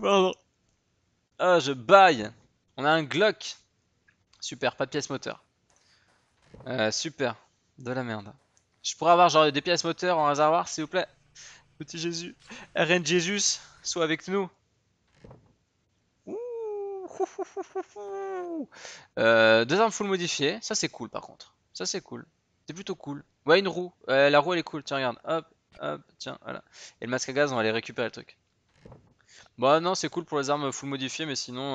Pardon. Ah, je baille. On a un Glock. Super, pas de pièces moteur. Euh, super. De la merde. Je pourrais avoir genre des pièces moteur en réservoir, s'il vous plaît. Petit Jésus. RN Jésus, sois avec nous. Euh, deux armes full modifiées. Ça, c'est cool, par contre. Ça, c'est cool. C'est plutôt cool. Ouais, une roue. Euh, la roue, elle est cool. Tiens, regarde. Hop, hop. Tiens, voilà. Et le masque à gaz, on va aller récupérer le truc. Bah non, c'est cool pour les armes full modifiées, mais sinon, euh,